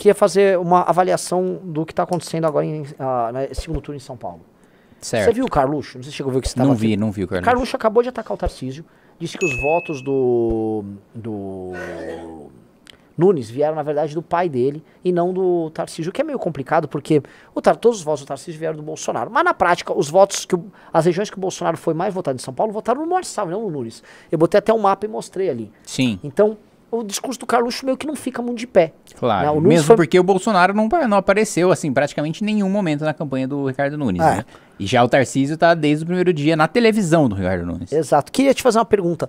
que ia fazer uma avaliação do que está acontecendo agora em uh, segundo turno em São Paulo. Certo. Você viu o Carluxo? Não sei se chegou a ver o que você estava Não vi, aqui. não vi o Carluxo. Carluxo acabou de atacar o Tarcísio, disse que os votos do, do Nunes vieram, na verdade, do pai dele e não do Tarcísio, o que é meio complicado, porque o tar, todos os votos do Tarcísio vieram do Bolsonaro. Mas, na prática, os votos que as regiões que o Bolsonaro foi mais votado em São Paulo votaram no Marçal, não no Nunes. Eu botei até um mapa e mostrei ali. Sim. Então, o discurso do Carluxo meio que não fica muito de pé. Claro, né? mesmo foi... porque o Bolsonaro não, não apareceu, assim, praticamente em nenhum momento na campanha do Ricardo Nunes, é. né? E já o Tarcísio está desde o primeiro dia na televisão do Ricardo Nunes. Exato. Queria te fazer uma pergunta.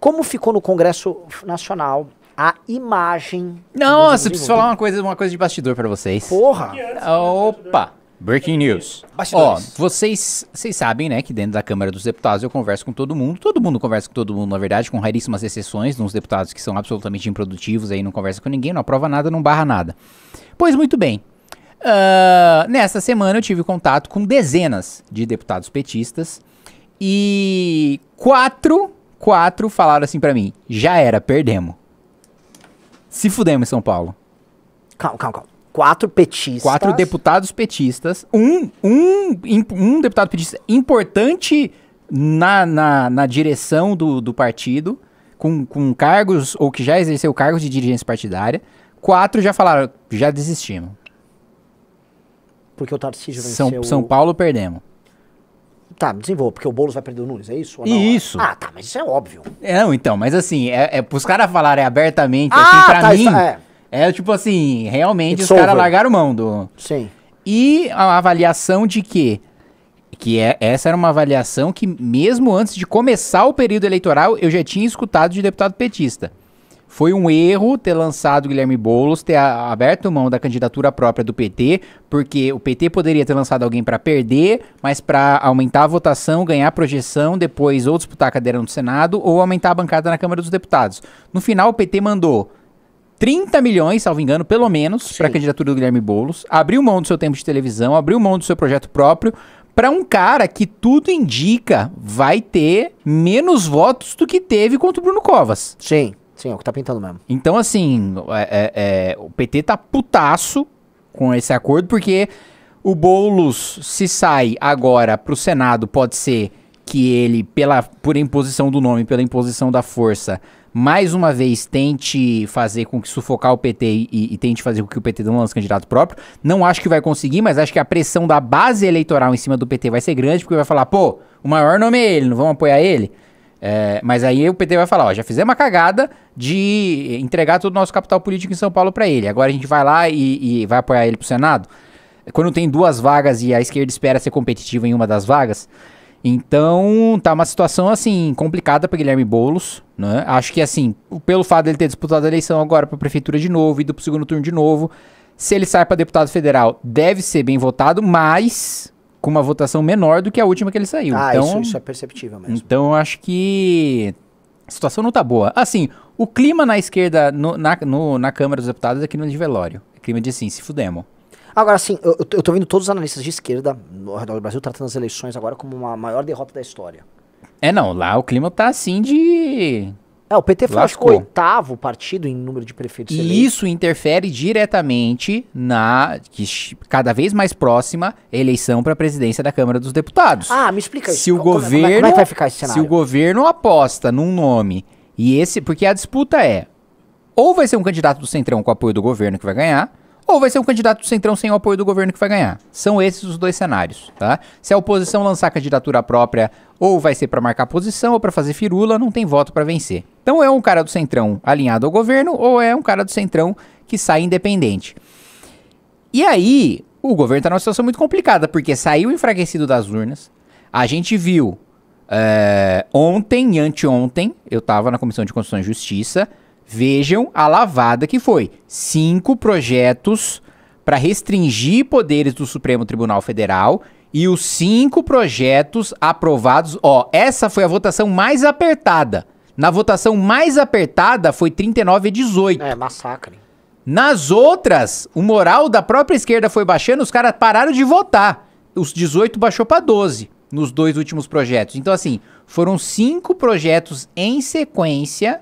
Como ficou no Congresso Nacional a imagem... Nossa, preciso falar uma coisa, uma coisa de bastidor para vocês. Porra! Opa! Breaking news. Ó, vocês, vocês sabem, né, que dentro da Câmara dos Deputados eu converso com todo mundo. Todo mundo conversa com todo mundo, na verdade, com raríssimas exceções, uns deputados que são absolutamente improdutivos, aí não conversa com ninguém, não aprova nada, não barra nada. Pois muito bem. Uh, nessa semana eu tive contato com dezenas de deputados petistas e quatro, quatro falaram assim para mim: já era, perdemos. Se fudemos, São Paulo. Calma, calma, calma quatro petistas. Quatro deputados petistas. Um, um, um deputado petista importante na, na, na direção do, do partido, com, com cargos, ou que já exerceu cargos de dirigência partidária. Quatro já falaram, já desistimos. Porque o Tarcísio venceu... São, São Paulo perdemos. Tá, desenvolva, porque o Boulos vai perder o Nunes, é isso? Isso. Ah, tá, mas isso é óbvio. É, não, então, mas assim, é, é os caras falarem abertamente, ah, assim, pra tá, mim, isso, tá, é. É tipo assim, realmente It's os caras largaram mão do. Sim. E a avaliação de que. Que é, essa era uma avaliação que, mesmo antes de começar o período eleitoral, eu já tinha escutado de deputado petista. Foi um erro ter lançado Guilherme Boulos, ter aberto mão da candidatura própria do PT, porque o PT poderia ter lançado alguém para perder, mas para aumentar a votação, ganhar projeção, depois ou disputar a cadeira no Senado ou aumentar a bancada na Câmara dos Deputados. No final, o PT mandou 30 milhões, salvo engano, pelo menos, para a candidatura do Guilherme Boulos. Abriu mão do seu tempo de televisão, abriu mão do seu projeto próprio para um cara que tudo indica vai ter menos votos do que teve contra o Bruno Covas. Sim, sim, é o que tá pintando mesmo. Então, assim, é, é, é o PT tá putaço com esse acordo, porque o Boulos, se sai agora pro Senado, pode ser que ele, pela, por imposição do nome, pela imposição da força, mais uma vez tente fazer com que sufocar o PT e, e, tente fazer com que o PT não lance candidato próprio. Não acho que vai conseguir, mas acho que a pressão da base eleitoral em cima do PT vai ser grande, porque vai falar, pô, o maior nome é ele, não vamos apoiar ele? É, mas aí o PT vai falar, ó, já fizemos uma cagada de entregar todo o nosso capital político em São Paulo para ele. Agora a gente vai lá e, e vai apoiar ele pro Senado? Quando tem duas vagas e a esquerda espera ser competitiva em uma das vagas, então, tá uma situação assim complicada para Guilherme Boulos, né? Acho que assim, pelo fato dele ter disputado a eleição agora para prefeitura de novo, ido pro segundo turno de novo, se ele sai para deputado federal, deve ser bem votado, mas com uma votação menor do que a última que ele saiu. Ah, então, isso, isso é perceptível mesmo. Então, acho que a situação não tá boa. Assim, o clima na esquerda, no, na, no, na Câmara dos Deputados, é clima de velório. É clima de assim, se fudemos. Agora, assim, eu, eu tô vendo todos os analistas de esquerda no redor do Brasil tratando as eleições agora como uma maior derrota da história. É, não, lá o clima tá assim de. É, o PT foi o oitavo partido em número de prefeitos. E eleitos. isso interfere diretamente na que, cada vez mais próxima eleição para a presidência da Câmara dos Deputados. Ah, me explica se isso. Se o como, governo, como é, como é que vai ficar esse cenário? Se o governo aposta num nome e esse, porque a disputa é ou vai ser um candidato do Centrão com apoio do governo que vai ganhar, ou vai ser um candidato do Centrão sem o apoio do governo que vai ganhar. São esses os dois cenários, tá? Se a oposição lançar candidatura própria, ou vai ser para marcar posição ou para fazer firula, não tem voto para vencer. Então é um cara do Centrão alinhado ao governo ou é um cara do Centrão que sai independente. E aí, o governo está numa situação muito complicada, porque saiu enfraquecido das urnas, a gente viu é, ontem e anteontem, eu estava na Comissão de Constituição e Justiça, Vejam a lavada que foi. Cinco projetos para restringir poderes do Supremo Tribunal Federal e os cinco projetos aprovados. Ó, essa foi a votação mais apertada. Na votação mais apertada foi 39 a 18. É, massacre. Nas outras, o moral da própria esquerda foi baixando, os caras pararam de votar. Os 18 baixou para 12 nos dois últimos projetos. Então, assim, foram cinco projetos em sequência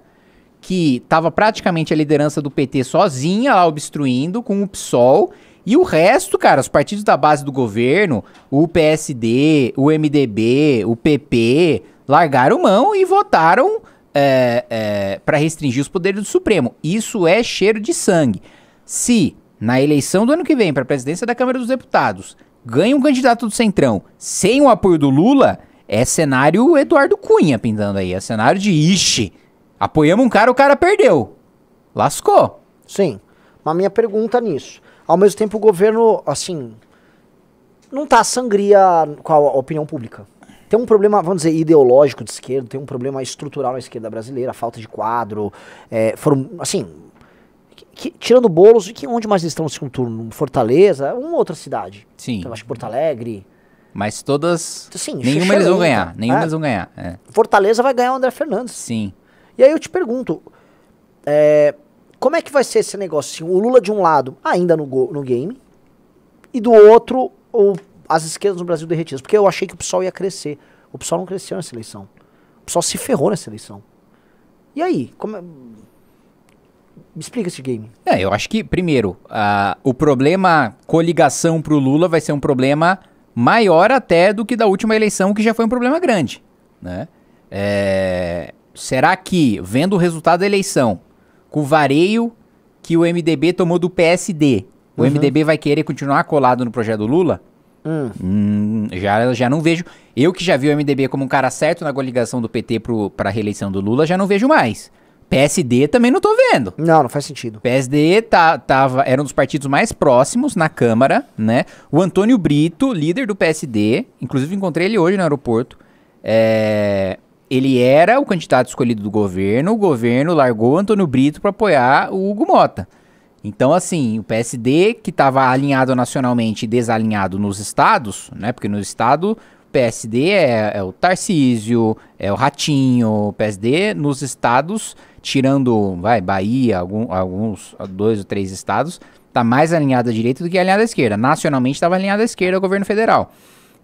que estava praticamente a liderança do PT sozinha lá obstruindo com o PSOL. E o resto, cara, os partidos da base do governo, o PSD, o MDB, o PP, largaram mão e votaram é, é, para restringir os poderes do Supremo. Isso é cheiro de sangue. Se na eleição do ano que vem para a presidência da Câmara dos Deputados ganha um candidato do Centrão sem o apoio do Lula, é cenário Eduardo Cunha pintando aí, é cenário de ixi. Apoiamos um cara, o cara perdeu. Lascou. Sim. Mas minha pergunta nisso. Ao mesmo tempo, o governo, assim, não tá sangria com a opinião pública. Tem um problema, vamos dizer, ideológico de esquerda, tem um problema estrutural na esquerda brasileira, falta de quadro. É, foram, assim, que, tirando bolos, e que, onde mais eles estão no assim, segundo turno? Fortaleza, é uma outra cidade. Sim. Então, acho que Porto Alegre. Mas todas. Sim, nenhuma eles vão é ganhar. Nenhuma é. eles vão ganhar. É. Fortaleza vai ganhar o André Fernandes. Sim. E aí eu te pergunto, é, como é que vai ser esse negócio? Assim, o Lula de um lado ainda no, go, no game, e do outro o, as esquerdas no Brasil derretidas. Porque eu achei que o PSOL ia crescer. O PSOL não cresceu nessa eleição. O PSOL se ferrou nessa eleição. E aí? Como é... Me explica esse game. É, eu acho que, primeiro, uh, o problema coligação pro Lula vai ser um problema maior até do que da última eleição, que já foi um problema grande. Né? É, será que, vendo o resultado da eleição, com o vareio que o MDB tomou do PSD, o MDB uhum. vai querer continuar colado no projeto do Lula? Hum. Hum, já, já não vejo. Eu que já vi o MDB como um cara certo na coligação do PT para a reeleição do Lula, já não vejo mais. PSD também não tô vendo. Não, não faz sentido. PSD tá, tava, era um dos partidos mais próximos na Câmara, né? O Antônio Brito, líder do PSD, inclusive encontrei ele hoje no aeroporto, é, ele era o candidato escolhido do governo, o governo largou Antônio Brito para apoiar o Hugo Mota. Então, assim, o PSD, que estava alinhado nacionalmente e desalinhado nos estados, né? Porque no estado, PSD é, é, o Tarcísio, é o Ratinho. PSD nos estados, tirando, vai, Bahia, algum, alguns, dois ou três estados, tá mais alinhado à direita do que alinhado à esquerda. Nacionalmente estava alinhado à esquerda o governo federal.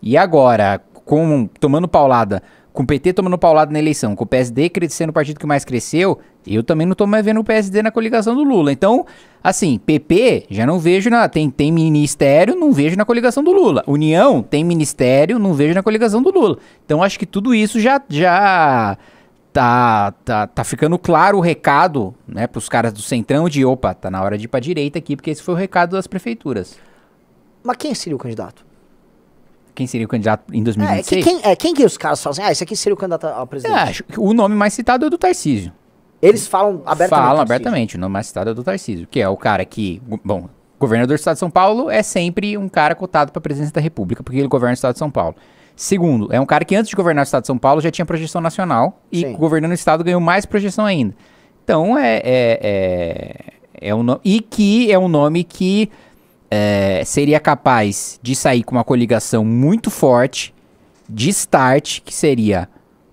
E agora, com, tomando paulada com o PT tomando paulado na eleição, com o PSD sendo o partido que mais cresceu, eu também não estou mais vendo o PSD na coligação do Lula. Então, assim, PP já não vejo na. Tem, tem ministério, não vejo na coligação do Lula. União tem ministério, não vejo na coligação do Lula. Então, acho que tudo isso já. já tá, tá, tá ficando claro o recado, né, pros caras do Centrão de opa, tá na hora de ir pra direita aqui, porque esse foi o recado das prefeituras. Mas quem seria o candidato? quem seria o candidato em 2026. É, é, que quem, é, quem que os caras falam assim, ah, esse aqui seria o candidato a presidente? É, o nome mais citado é do Tarcísio. Eles falam abertamente. Falam abertamente, o nome mais citado é do Tarcísio, que é o cara que, bom, governador do estado de São Paulo é sempre um cara cotado para a presidência da República, porque ele governa o estado de São Paulo. Segundo, é um cara que antes de governar o estado de São Paulo já tinha projeção nacional e Sim. governando o estado ganhou mais projeção ainda. Então é é, é, é um no... e que é um nome que é, seria capaz de sair com uma coligação muito forte de start, que seria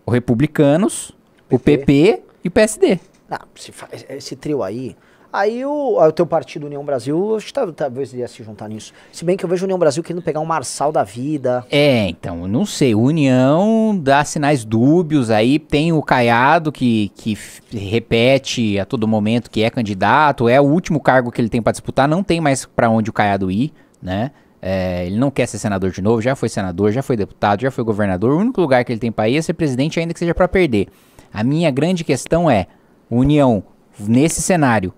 o Republicanos, PP. o PP e o PSD. Não, ah, esse, esse trio aí, Aí o, o teu partido União Brasil, acho que talvez ia se juntar nisso. Se bem que eu vejo União Brasil querendo pegar um Marçal da vida. É, então, não sei. União dá sinais dúbios. Aí tem o Caiado, que, que repete a todo momento que é candidato, é o último cargo que ele tem para disputar. Não tem mais para onde o Caiado ir, né? É, ele não quer ser senador de novo. Já foi senador, já foi deputado, já foi governador. O único lugar que ele tem para ir é ser presidente, ainda que seja para perder. A minha grande questão é: União, nesse cenário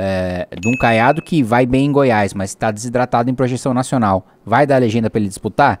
é, de um caiado que vai bem em Goiás, mas está desidratado em projeção nacional. Vai dar legenda para ele disputar?